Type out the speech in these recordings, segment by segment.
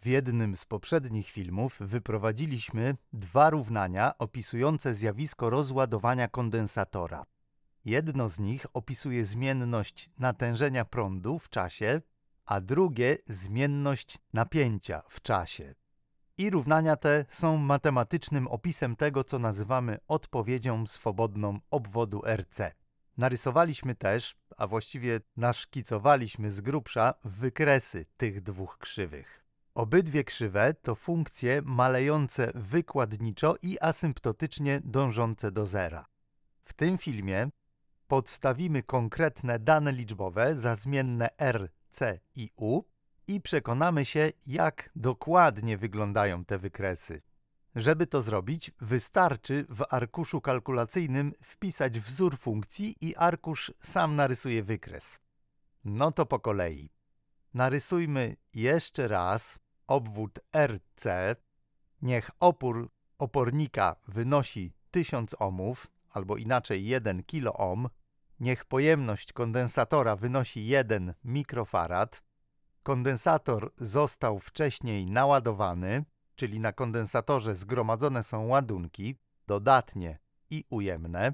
W jednym z poprzednich filmów wyprowadziliśmy dwa równania opisujące zjawisko rozładowania kondensatora. Jedno z nich opisuje zmienność natężenia prądu w czasie, a drugie zmienność napięcia w czasie. I równania te są matematycznym opisem tego, co nazywamy odpowiedzią swobodną obwodu RC. Narysowaliśmy też, a właściwie naszkicowaliśmy z grubsza, wykresy tych dwóch krzywych. Obydwie krzywe to funkcje malejące wykładniczo i asymptotycznie dążące do zera. W tym filmie podstawimy konkretne dane liczbowe za zmienne r, c i u i przekonamy się, jak dokładnie wyglądają te wykresy. Żeby to zrobić, wystarczy w arkuszu kalkulacyjnym wpisać wzór funkcji i arkusz sam narysuje wykres. No to po kolei. Narysujmy jeszcze raz obwód RC. Niech opór opornika wynosi 1000 ohmów, albo inaczej 1 kiloohm. Niech pojemność kondensatora wynosi 1 mikrofarad. Kondensator został wcześniej naładowany, czyli na kondensatorze zgromadzone są ładunki, dodatnie i ujemne.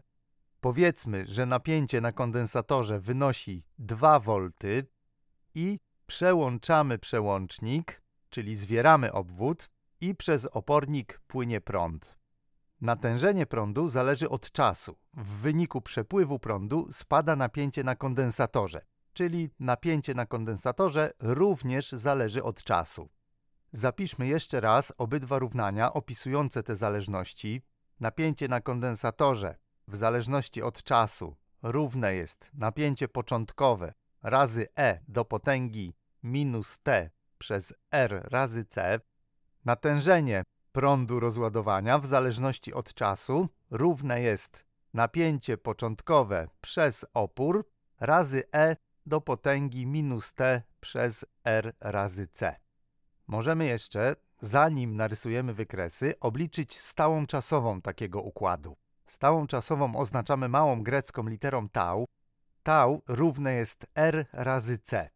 Powiedzmy, że napięcie na kondensatorze wynosi 2 V i przełączamy przełącznik, czyli zwieramy obwód i przez opornik płynie prąd. Natężenie prądu zależy od czasu. W wyniku przepływu prądu spada napięcie na kondensatorze, czyli napięcie na kondensatorze również zależy od czasu. Zapiszmy jeszcze raz obydwa równania opisujące te zależności. Napięcie na kondensatorze w zależności od czasu równe jest napięcie początkowe razy e do potęgi minus t przez r razy c, natężenie prądu rozładowania w zależności od czasu równe jest napięcie początkowe przez opór razy e do potęgi minus t przez r razy c. Możemy jeszcze, zanim narysujemy wykresy, obliczyć stałą czasową takiego układu. Stałą czasową oznaczamy małą grecką literą tau, tau równe jest R razy C,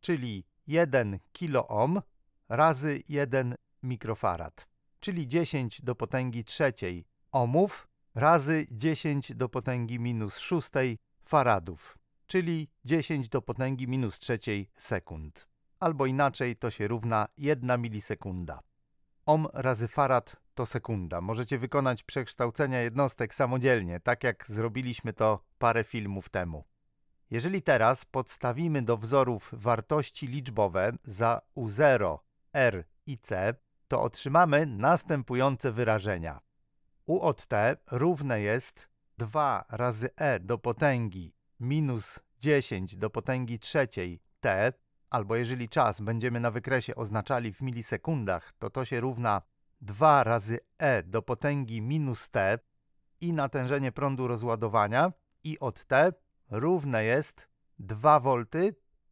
czyli 1 kiloohm razy 1 mikrofarad, czyli 10 do potęgi trzeciej ohmów razy 10 do potęgi minus szóstej faradów, czyli 10 do potęgi minus trzeciej sekund. Albo inaczej to się równa 1 milisekunda. Ohm razy farad to sekunda. Możecie wykonać przekształcenia jednostek samodzielnie, tak jak zrobiliśmy to parę filmów temu. Jeżeli teraz podstawimy do wzorów wartości liczbowe za U0, R i C, to otrzymamy następujące wyrażenia. U od T równe jest 2 razy E do potęgi minus 10 do potęgi trzeciej T, albo jeżeli czas będziemy na wykresie oznaczali w milisekundach, to to się równa 2 razy E do potęgi minus T i natężenie prądu rozładowania I od T równe jest 2 V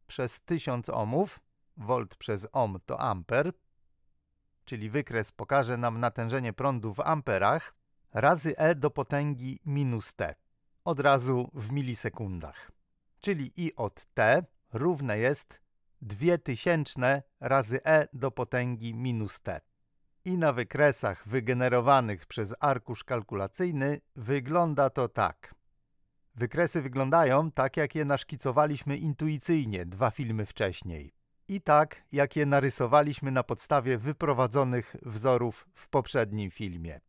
przez 1000 ohmów, volt przez ohm to amper, czyli wykres pokaże nam natężenie prądu w amperach, razy e do potęgi minus t, od razu w milisekundach. Czyli i od t równe jest 2000 razy e do potęgi minus t. I na wykresach wygenerowanych przez arkusz kalkulacyjny wygląda to tak. Wykresy wyglądają tak, jak je naszkicowaliśmy intuicyjnie dwa filmy wcześniej i tak, jak je narysowaliśmy na podstawie wyprowadzonych wzorów w poprzednim filmie.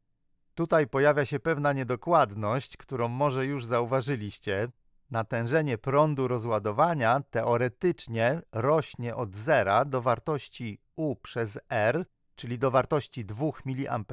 Tutaj pojawia się pewna niedokładność, którą może już zauważyliście. Natężenie prądu rozładowania teoretycznie rośnie od zera do wartości U przez R, czyli do wartości 2 mA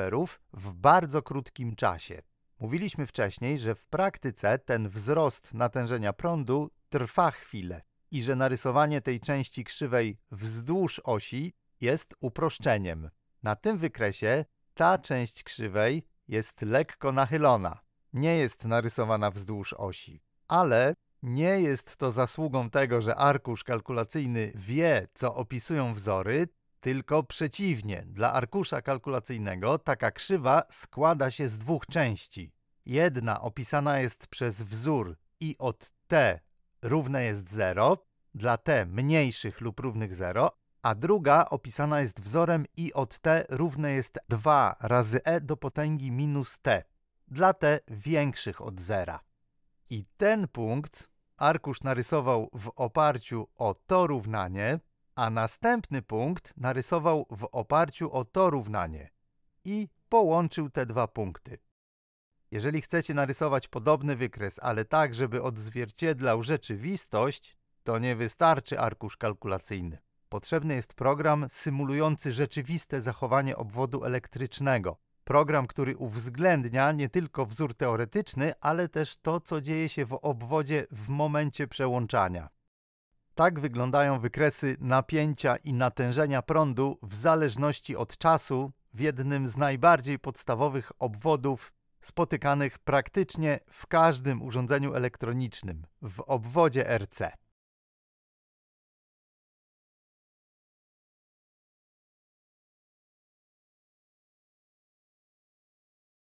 w bardzo krótkim czasie. Mówiliśmy wcześniej, że w praktyce ten wzrost natężenia prądu trwa chwilę i że narysowanie tej części krzywej wzdłuż osi jest uproszczeniem. Na tym wykresie ta część krzywej jest lekko nachylona. Nie jest narysowana wzdłuż osi, ale nie jest to zasługą tego, że arkusz kalkulacyjny wie, co opisują wzory, tylko przeciwnie, dla arkusza kalkulacyjnego taka krzywa składa się z dwóch części. Jedna opisana jest przez wzór i od t równe jest 0, dla t mniejszych lub równych 0, a druga opisana jest wzorem i od t równe jest 2 razy e do potęgi minus t, dla t większych od 0. I ten punkt arkusz narysował w oparciu o to równanie, a następny punkt narysował w oparciu o to równanie i połączył te dwa punkty. Jeżeli chcecie narysować podobny wykres, ale tak, żeby odzwierciedlał rzeczywistość, to nie wystarczy arkusz kalkulacyjny. Potrzebny jest program symulujący rzeczywiste zachowanie obwodu elektrycznego. Program, który uwzględnia nie tylko wzór teoretyczny, ale też to, co dzieje się w obwodzie w momencie przełączania. Tak wyglądają wykresy napięcia i natężenia prądu w zależności od czasu w jednym z najbardziej podstawowych obwodów spotykanych praktycznie w każdym urządzeniu elektronicznym w obwodzie RC.